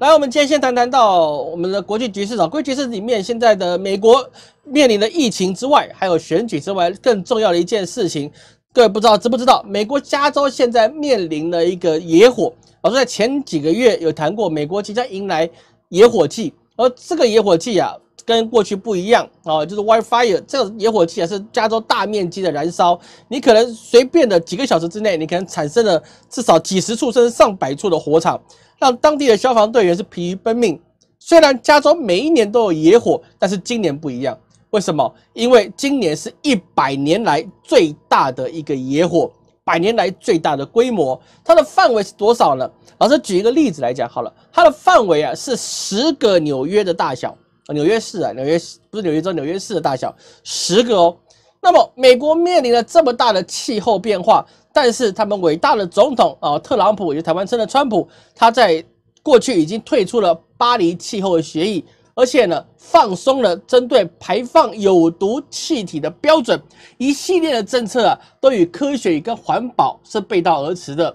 来，我们今天先谈谈到我们的国际局势啊，国际局势里面，现在的美国面临的疫情之外，还有选举之外，更重要的一件事情，各位不知道知不知道？美国加州现在面临了一个野火。我在前几个月有谈过，美国即将迎来野火季，而这个野火季啊，跟过去不一样啊，就是 wildfire 这个野火季啊，是加州大面积的燃烧。你可能随便的几个小时之内，你可能产生了至少几十处、甚至上百处的火场。让当地的消防队员是疲于奔命。虽然加州每一年都有野火，但是今年不一样。为什么？因为今年是一百年来最大的一个野火，百年来最大的规模。它的范围是多少呢？老师举一个例子来讲好了。它的范围啊是十个纽约的大小纽约市啊，纽约市不是纽约州，纽约市的大小，十个哦。那么美国面临了这么大的气候变化。但是他们伟大的总统啊，特朗普，也就台湾称的川普，他在过去已经退出了巴黎气候的协议，而且呢，放松了针对排放有毒气体的标准，一系列的政策啊，都与科学与跟环保是背道而驰的。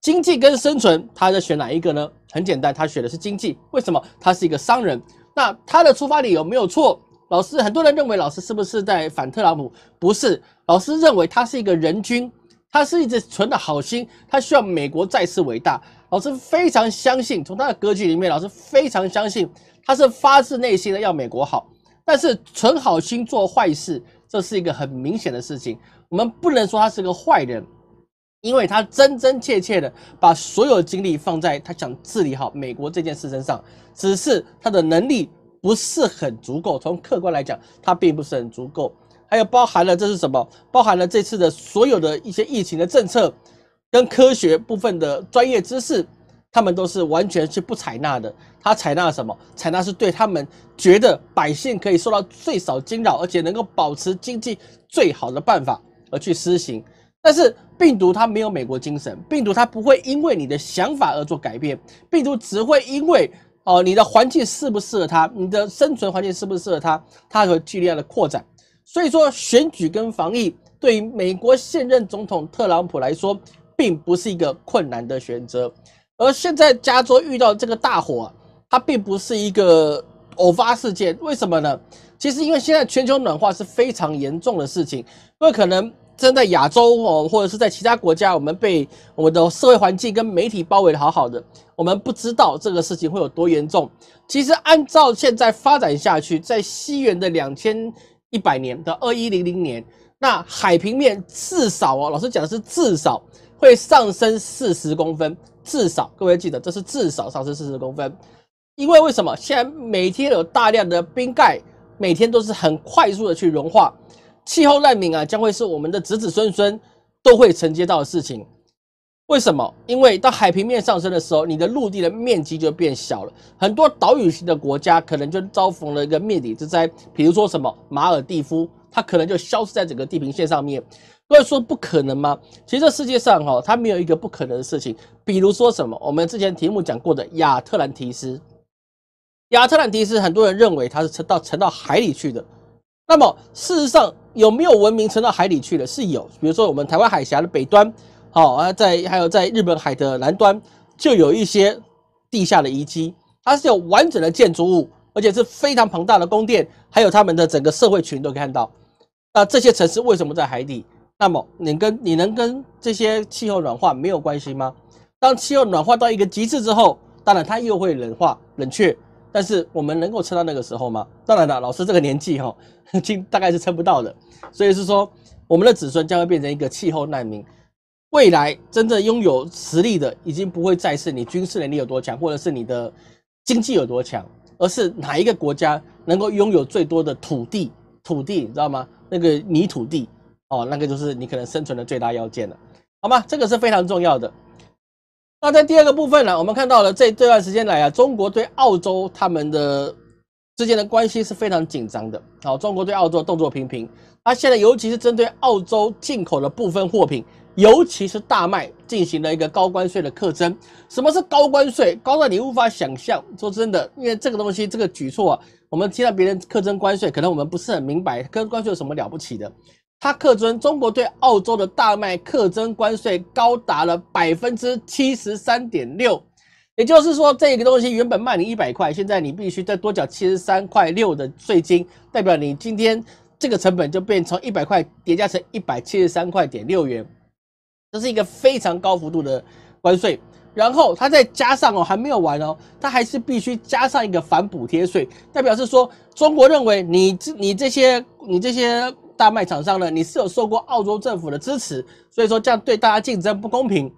经济跟生存，他在选哪一个呢？很简单，他选的是经济。为什么？他是一个商人。那他的出发理由没有错。老师，很多人认为老师是不是在反特朗普？不是，老师认为他是一个人均。他是一直存的好心，他需要美国再次伟大。老师非常相信，从他的格局里面，老师非常相信他是发自内心的要美国好。但是，存好心做坏事，这是一个很明显的事情。我们不能说他是个坏人，因为他真真切切的把所有精力放在他想治理好美国这件事身上。只是他的能力不是很足够，从客观来讲，他并不是很足够。还有包含了这是什么？包含了这次的所有的一些疫情的政策跟科学部分的专业知识，他们都是完全是不采纳的。他采纳什么？采纳是对他们觉得百姓可以受到最少惊扰，而且能够保持经济最好的办法而去施行。但是病毒它没有美国精神，病毒它不会因为你的想法而做改变，病毒只会因为哦你的环境适不适合它，你的生存环境适不适合它，它会剧烈的扩展。所以说，选举跟防疫对于美国现任总统特朗普来说，并不是一个困难的选择。而现在加州遇到这个大火，它并不是一个偶发事件。为什么呢？其实因为现在全球暖化是非常严重的事情。因为可能正在亚洲哦，或者是在其他国家，我们被我们的社会环境跟媒体包围的好好的，我们不知道这个事情会有多严重。其实按照现在发展下去，在西元的两千。一百年的二一零零年，那海平面至少哦，老师讲的是至少会上升四十公分，至少各位记得这是至少上升四十公分。因为为什么？现在每天有大量的冰盖，每天都是很快速的去融化，气候难民啊，将会是我们的子子孙孙都会承接到的事情。为什么？因为到海平面上升的时候，你的陆地的面积就变小了很多。岛屿型的国家可能就遭逢了一个灭顶之灾。比如说什么马尔蒂夫，它可能就消失在整个地平线上面。各位说不可能吗？其实这世界上哈，它没有一个不可能的事情。比如说什么，我们之前题目讲过的亚特兰提斯。亚特兰提斯很多人认为它是沉到沉到海里去的。那么事实上有没有文明沉到海里去了？是有。比如说我们台湾海峡的北端。好，啊，在还有在日本海的南端，就有一些地下的遗迹，它是有完整的建筑物，而且是非常庞大的宫殿，还有他们的整个社会群都可以看到。那这些城市为什么在海底？那么你跟你能跟这些气候暖化没有关系吗？当气候暖化到一个极致之后，当然它又会冷化冷却，但是我们能够撑到那个时候吗？当然了，老师这个年纪哈，今 大概是撑不到的，所以是说我们的子孙将会变成一个气候难民。未来真正拥有实力的，已经不会再是你军事能力有多强，或者是你的经济有多强，而是哪一个国家能够拥有最多的土地？土地，你知道吗？那个泥土地哦，那个就是你可能生存的最大要件了，好吗？这个是非常重要的。那在第二个部分呢，我们看到了这这段时间来啊，中国对澳洲他们的之间的关系是非常紧张的。好，中国对澳洲动作频频，那现在尤其是针对澳洲进口的部分货品。尤其是大麦进行了一个高关税的课征。什么是高关税？高到你无法想象。说真的，因为这个东西，这个举措啊，我们听到别人课征关税，可能我们不是很明白，课关税有什么了不起的？它课征中国对澳洲的大麦课征关税高达了百分之七十三点六，也就是说，这个东西原本卖你一百块，现在你必须再多缴七十三块六的税金，代表你今天这个成本就变成一百块叠加成一百七十三块点六元。这是一个非常高幅度的关税，然后它再加上哦还没有完哦，它还是必须加上一个反补贴税。代表是说，中国认为你这你这些你这些大麦厂商呢，你是有受过澳洲政府的支持，所以说这样对大家竞争不公平，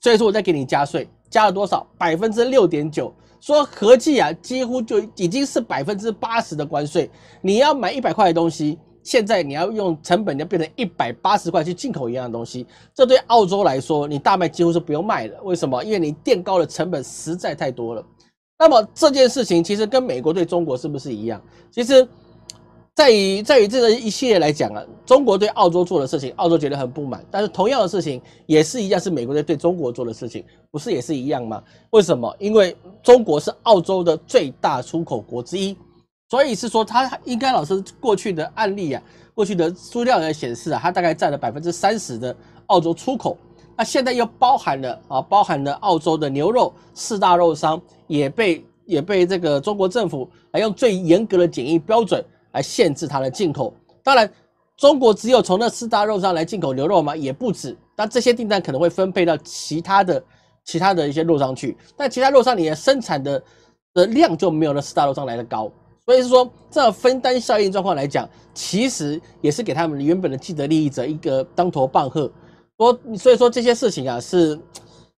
所以说我再给你加税，加了多少？百分之六点九，说合计啊，几乎就已经是百分之八十的关税。你要买一百块的东西。现在你要用成本要变成一百八十块去进口一样东西，这对澳洲来说，你大麦几乎是不用卖的。为什么？因为你垫高的成本实在太多了。那么这件事情其实跟美国对中国是不是一样？其实，在于在于这个一系列来讲啊，中国对澳洲做的事情，澳洲觉得很不满。但是同样的事情也是一样，是美国在对中国做的事情，不是也是一样吗？为什么？因为中国是澳洲的最大出口国之一。所以是说，它应该老师过去的案例啊，过去的资料也显示啊，它大概占了百分之三十的澳洲出口。那现在又包含了啊，包含了澳洲的牛肉，四大肉商也被也被这个中国政府来用最严格的检疫标准来限制它的进口。当然，中国只有从那四大肉商来进口牛肉吗？也不止。那这些订单可能会分配到其他的其他的一些肉商去，但其他肉商你的生产的的量就没有那四大肉商来的高。所以是说，这分担效应状况来讲，其实也是给他们原本的既得利益者一个当头棒喝。说，所以说这些事情啊，是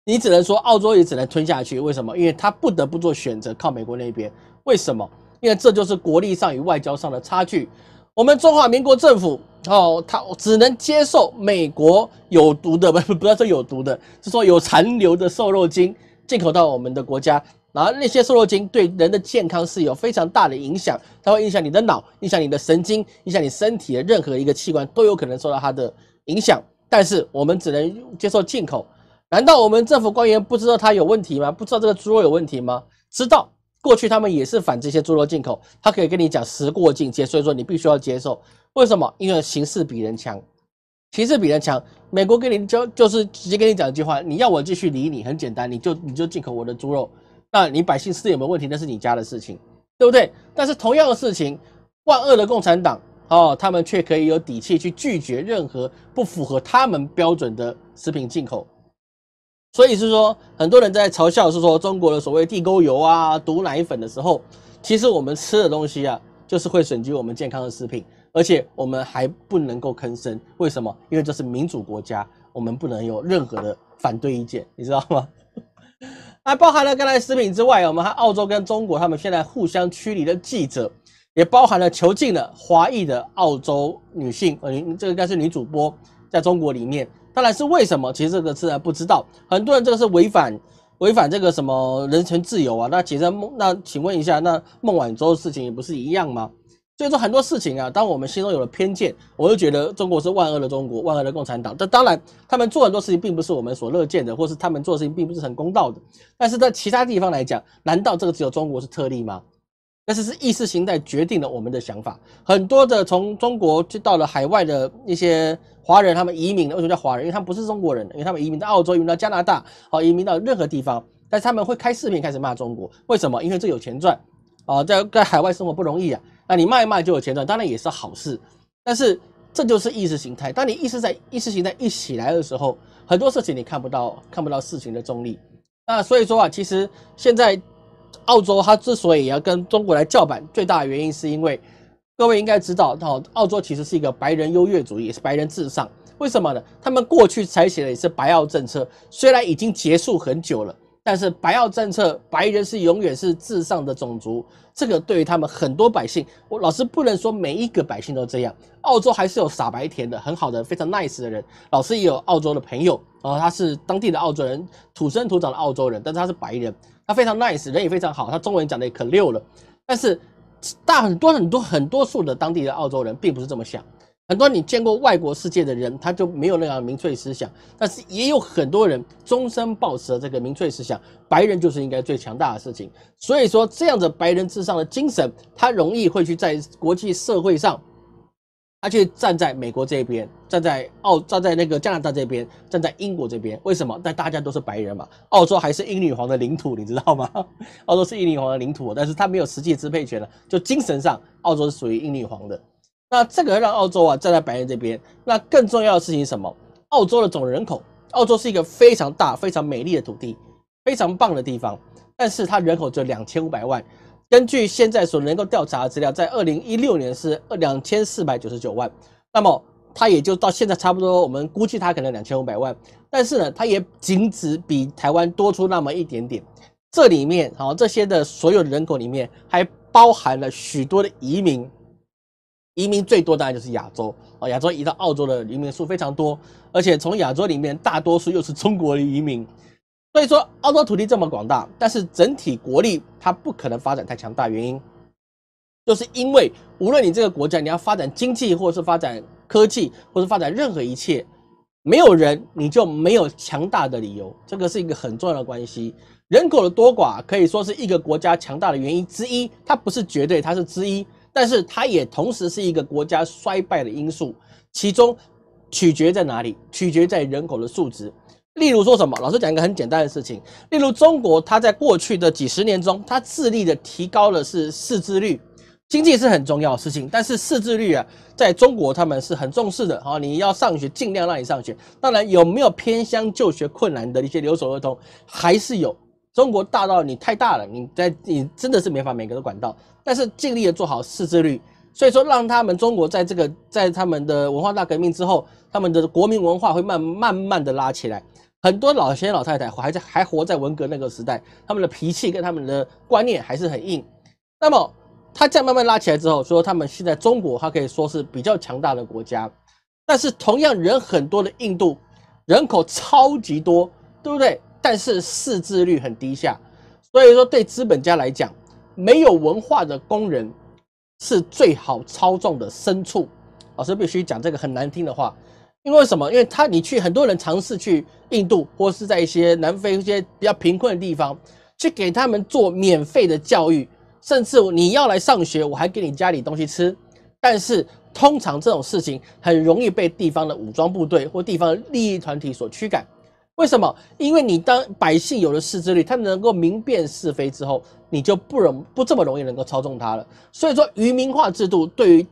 你只能说，澳洲也只能吞下去。为什么？因为他不得不做选择，靠美国那边。为什么？因为这就是国力上与外交上的差距。我们中华民国政府哦，他只能接受美国有毒的，不，不要说有毒的，是说有残留的瘦肉精进口到我们的国家。然后那些瘦肉精对人的健康是有非常大的影响，它会影响你的脑，影响你的神经，影响你身体的任何一个器官都有可能受到它的影响。但是我们只能接受进口，难道我们政府官员不知道它有问题吗？不知道这个猪肉有问题吗？知道，过去他们也是反这些猪肉进口，他可以跟你讲时过境迁，所以说你必须要接受。为什么？因为形势比人强，形势比人强。美国跟你就就是直接跟你讲一句话，你要我继续理你，很简单，你就你就进口我的猪肉。那你百姓吃有没有问题？那是你家的事情，对不对？但是同样的事情，万恶的共产党哦，他们却可以有底气去拒绝任何不符合他们标准的食品进口。所以是说，很多人在嘲笑是说中国的所谓地沟油啊、毒奶粉的时候，其实我们吃的东西啊，就是会损及我们健康的食品，而且我们还不能够吭声。为什么？因为这是民主国家，我们不能有任何的反对意见，你知道吗？那包含了刚才食品之外，我们还澳洲跟中国，他们现在互相驱离的记者，也包含了囚禁的华裔的澳洲女性，嗯，这个应该是女主播在中国里面，当然是为什么？其实这个自然不知道，很多人这个是违反违反这个什么人权自由啊？那其实那请问一下，那孟晚舟的事情也不是一样吗？所以说很多事情啊，当我们心中有了偏见，我就觉得中国是万恶的中国，万恶的共产党。但当然，他们做很多事情并不是我们所乐见的，或是他们做事情并不是很公道的。但是在其他地方来讲，难道这个只有中国是特例吗？但是是意识形态决定了我们的想法。很多的从中国去到了海外的那些华人，他们移民的为什么叫华人？因为他们不是中国人，因为他们移民到澳洲、移民到加拿大，好，移民到任何地方，但是他们会开视频开始骂中国，为什么？因为这有钱赚啊，在在海外生活不容易啊。那你卖一卖就有钱赚，当然也是好事。但是这就是意识形态。当你意识在意识形态一起来的时候，很多事情你看不到，看不到事情的中立。那所以说啊，其实现在澳洲它之所以要跟中国来叫板，最大的原因是因为各位应该知道，哦，澳洲其实是一个白人优越主义，也是白人至上。为什么呢？他们过去采取的也是白澳政策，虽然已经结束很久了。但是白澳政策，白人是永远是至上的种族，这个对于他们很多百姓，我老师不能说每一个百姓都这样。澳洲还是有傻白甜的很好的非常 nice 的人，老师也有澳洲的朋友后他是当地的澳洲人，土生土长的澳洲人，但是他是白人，他非常 nice，人也非常好，他中文讲的也可溜了。但是大很多很多很多数的当地的澳洲人并不是这么想。很多你见过外国世界的人，他就没有那样民粹思想，但是也有很多人终身抱持这个民粹思想，白人就是应该最强大的事情。所以说，这样的白人至上的精神，他容易会去在国际社会上，他去站在美国这边，站在澳，站在那个加拿大这边，站在英国这边。为什么？但大家都是白人嘛。澳洲还是英女皇的领土，你知道吗？澳洲是英女皇的领土，但是他没有实际支配权了，就精神上，澳洲是属于英女皇的。那这个让澳洲啊站在白人这边。那更重要的事情是什么？澳洲的总人口，澳洲是一个非常大、非常美丽的土地，非常棒的地方。但是它人口只有两千五百万。根据现在所能够调查的资料，在二零一六年是二两千四百九十九万。那么它也就到现在差不多，我们估计它可能两千五百万。但是呢，它也仅只比台湾多出那么一点点。这里面，好、这些的所有的人口里面，还包含了许多的移民。移民最多当然就是亚洲啊，亚洲移到澳洲的移民数非常多，而且从亚洲里面大多数又是中国的移民，所以说澳洲土地这么广大，但是整体国力它不可能发展太强大，原因就是因为无论你这个国家你要发展经济，或是发展科技，或是发展任何一切，没有人你就没有强大的理由，这个是一个很重要的关系。人口的多寡可以说是一个国家强大的原因之一，它不是绝对，它是之一。但是它也同时是一个国家衰败的因素，其中取决在哪里？取决在人口的数值。例如说什么？老师讲一个很简单的事情。例如中国，它在过去的几十年中，它致力的提高的是识字率。经济是很重要的事情，但是识字率啊，在中国他们是很重视的。好，你要上学，尽量让你上学。当然，有没有偏乡就学困难的一些留守儿童，还是有。中国大到你太大了，你在你真的是没法每个都管到，但是尽力的做好识字率，所以说让他们中国在这个在他们的文化大革命之后，他们的国民文化会慢慢慢的拉起来。很多老先老太太还在还活在文革那个时代，他们的脾气跟他们的观念还是很硬。那么他再慢慢拉起来之后，说他们现在中国他可以说是比较强大的国家，但是同样人很多的印度，人口超级多，对不对？但是识字率很低下，所以说对资本家来讲，没有文化的工人是最好操纵的牲畜。老师必须讲这个很难听的话，因为什么？因为他你去很多人尝试去印度，或是在一些南非一些比较贫困的地方，去给他们做免费的教育，甚至你要来上学，我还给你家里东西吃。但是通常这种事情很容易被地方的武装部队或地方的利益团体所驱赶。为什么？因为你当百姓有了识字率，他能够明辨是非之后，你就不容不这么容易能够操纵他了。所以说，愚民化制度对于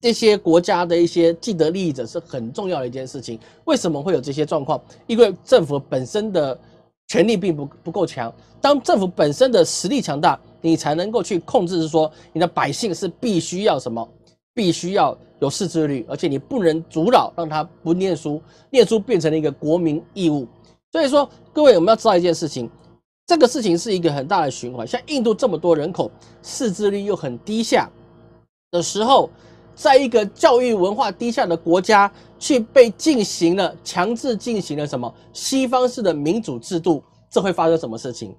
这些国家的一些既得利益者是很重要的一件事情。为什么会有这些状况？因为政府本身的权力并不不够强。当政府本身的实力强大，你才能够去控制，是说你的百姓是必须要什么，必须要有识字率，而且你不能阻扰让他不念书，念书变成了一个国民义务。所以说，各位我们要知道一件事情，这个事情是一个很大的循环。像印度这么多人口，识字率又很低下的时候，在一个教育文化低下的国家去被进行了强制进行了什么西方式的民主制度，这会发生什么事情？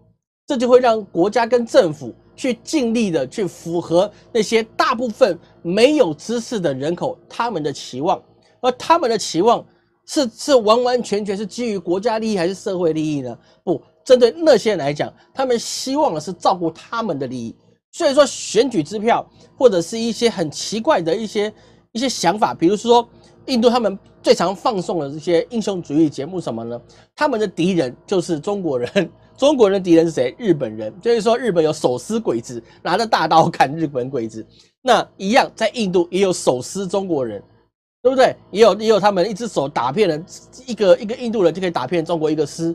这就会让国家跟政府去尽力的去符合那些大部分没有知识的人口他们的期望，而他们的期望。是是完完全全是基于国家利益还是社会利益呢？不针对那些人来讲，他们希望的是照顾他们的利益。所以说选举支票或者是一些很奇怪的一些一些想法，比如说印度他们最常放送的这些英雄主义节目什么呢？他们的敌人就是中国人，中国人的敌人是谁？日本人，就是说日本有手撕鬼子，拿着大刀砍日本鬼子，那一样在印度也有手撕中国人。对不对？也有也有他们一只手打遍了一个一个印度人就可以打遍中国一个师，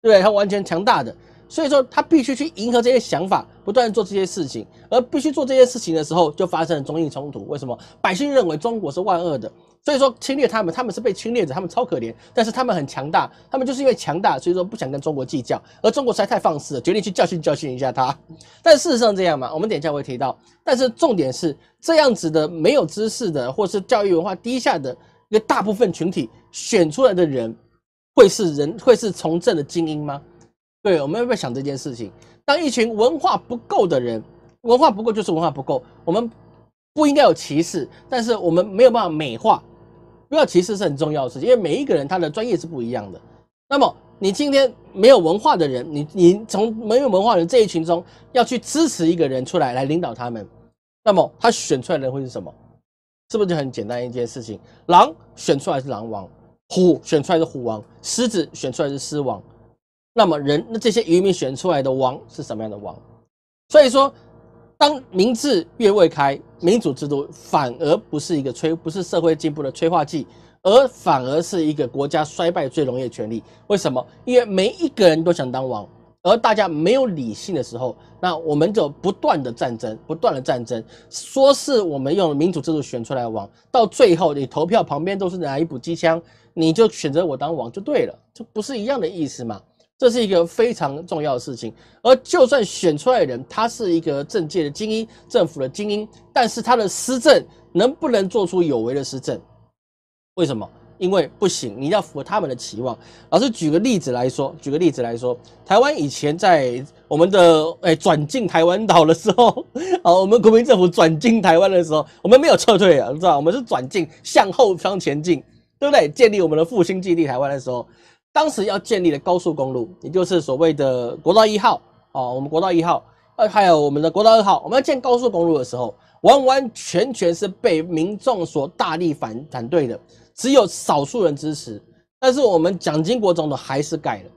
对不对？他完全强大的，所以说他必须去迎合这些想法，不断做这些事情，而必须做这些事情的时候，就发生了中印冲突。为什么？百姓认为中国是万恶的。所以说侵略他们，他们是被侵略者，他们超可怜。但是他们很强大，他们就是因为强大，所以说不想跟中国计较。而中国实在太放肆，了，决定去教训教训一下他。但事实上这样嘛，我们等一下会提到。但是重点是，这样子的没有知识的，或是教育文化低下的一个大部分群体选出来的人，会是人会是从政的精英吗？对，我们要不要想这件事情？当一群文化不够的人，文化不够就是文化不够，我们不应该有歧视，但是我们没有办法美化。不要，歧视是很重要的事情，因为每一个人他的专业是不一样的。那么，你今天没有文化的人，你你从没有文化的人这一群中要去支持一个人出来来领导他们，那么他选出来的人会是什么？是不是就很简单一件事情？狼选出来是狼王，虎选出来是虎王，狮子选出来是狮王。那么人，那这些渔民选出来的王是什么样的王？所以说。当明治越未开，民主制度反而不是一个催，不是社会进步的催化剂，而反而是一个国家衰败最容易的权利。为什么？因为每一个人都想当王，而大家没有理性的时候，那我们就不断的战争，不断的战争。说是我们用民主制度选出来的王，到最后你投票旁边都是哪一部机枪，你就选择我当王就对了，这不是一样的意思吗？这是一个非常重要的事情，而就算选出来的人，他是一个政界的精英，政府的精英，但是他的施政能不能做出有为的施政？为什么？因为不行，你要符合他们的期望。老师举个例子来说，举个例子来说，台湾以前在我们的哎转进台湾岛的时候，好，我们国民政府转进台湾的时候，我们没有撤退啊，知道？我们是转进向后方前进，对不对？建立我们的复兴基地台湾的时候。当时要建立的高速公路，也就是所谓的国道一号啊，我们国道一号，呃，还有我们的国道二号，我们要建高速公路的时候，完完全全是被民众所大力反反对的，只有少数人支持。但是我们蒋经国总统还是盖了。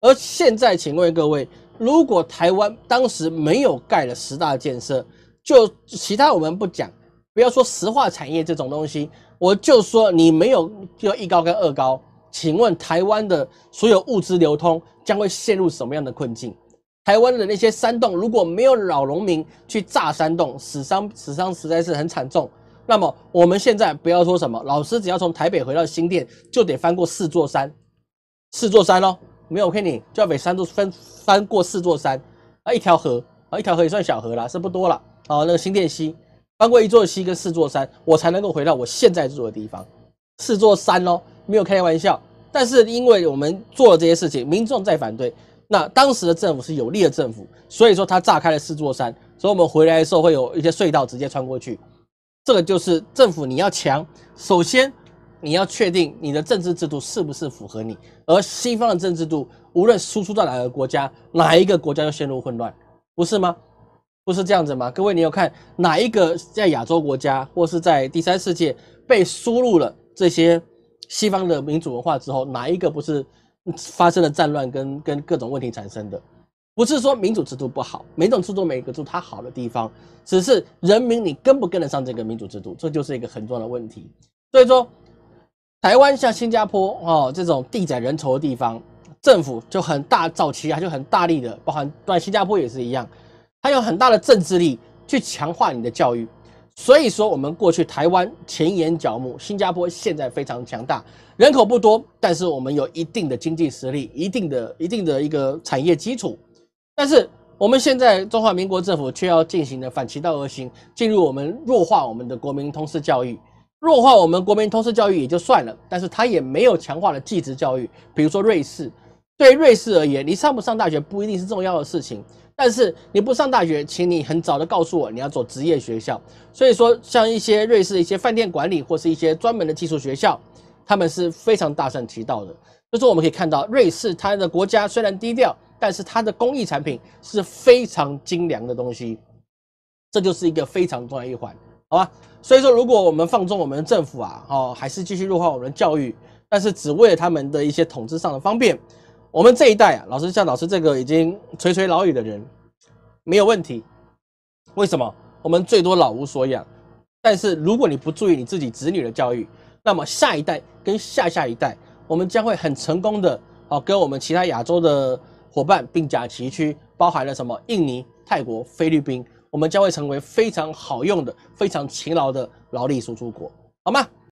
而现在，请问各位，如果台湾当时没有盖了十大建设，就其他我们不讲，不要说石化产业这种东西，我就说你没有就一高跟二高。请问台湾的所有物资流通将会陷入什么样的困境？台湾的那些山洞如果没有老农民去炸山洞，死伤死伤实在是很惨重。那么我们现在不要说什么，老师只要从台北回到新店，就得翻过四座山，四座山哦，没有骗你，就要每三座翻翻过四座山，啊，一条河啊，一条河也算小河啦，是不多了。啊，那个新店溪，翻过一座溪跟四座山，我才能够回到我现在住的地方。四座山哦。没有开玩笑，但是因为我们做了这些事情，民众在反对。那当时的政府是有利的政府，所以说他炸开了四座山，所以我们回来的时候会有一些隧道直接穿过去。这个就是政府你要强，首先你要确定你的政治制度是不是符合你。而西方的政治制度，无论输出到哪个国家，哪一个国家就陷入混乱，不是吗？不是这样子吗？各位，你有看哪一个在亚洲国家或是在第三世界被输入了这些？西方的民主文化之后，哪一个不是发生了战乱跟跟各种问题产生的？不是说民主制度不好，每种制度每个都它好的地方，只是人民你跟不跟得上这个民主制度，这就是一个很重要的问题。所以说，台湾像新加坡哦这种地窄人稠的地方，政府就很大早期啊就很大力的，包含对新加坡也是一样，它有很大的政治力去强化你的教育。所以说，我们过去台湾前沿角目，新加坡现在非常强大，人口不多，但是我们有一定的经济实力，一定的一定的一个产业基础。但是我们现在中华民国政府却要进行的反其道而行，进入我们弱化我们的国民通识教育，弱化我们国民通识教育也就算了，但是他也没有强化的技职教育。比如说瑞士，对瑞士而言，你上不上大学不一定是重要的事情。但是你不上大学，请你很早的告诉我你要走职业学校。所以说，像一些瑞士的一些饭店管理或是一些专门的技术学校，他们是非常大声提到的。所以说，我们可以看到瑞士它的国家虽然低调，但是它的工艺产品是非常精良的东西。这就是一个非常重要一环，好吧？所以说，如果我们放纵我们的政府啊，哦，还是继续弱化我们的教育，但是只为了他们的一些统治上的方便。我们这一代啊，老师像老师这个已经垂垂老矣的人，没有问题。为什么？我们最多老无所养，但是如果你不注意你自己子女的教育，那么下一代跟下下一代，我们将会很成功的哦，跟我们其他亚洲的伙伴并驾齐驱。包含了什么？印尼、泰国、菲律宾，我们将会成为非常好用的、非常勤劳的劳力输出国，好吗？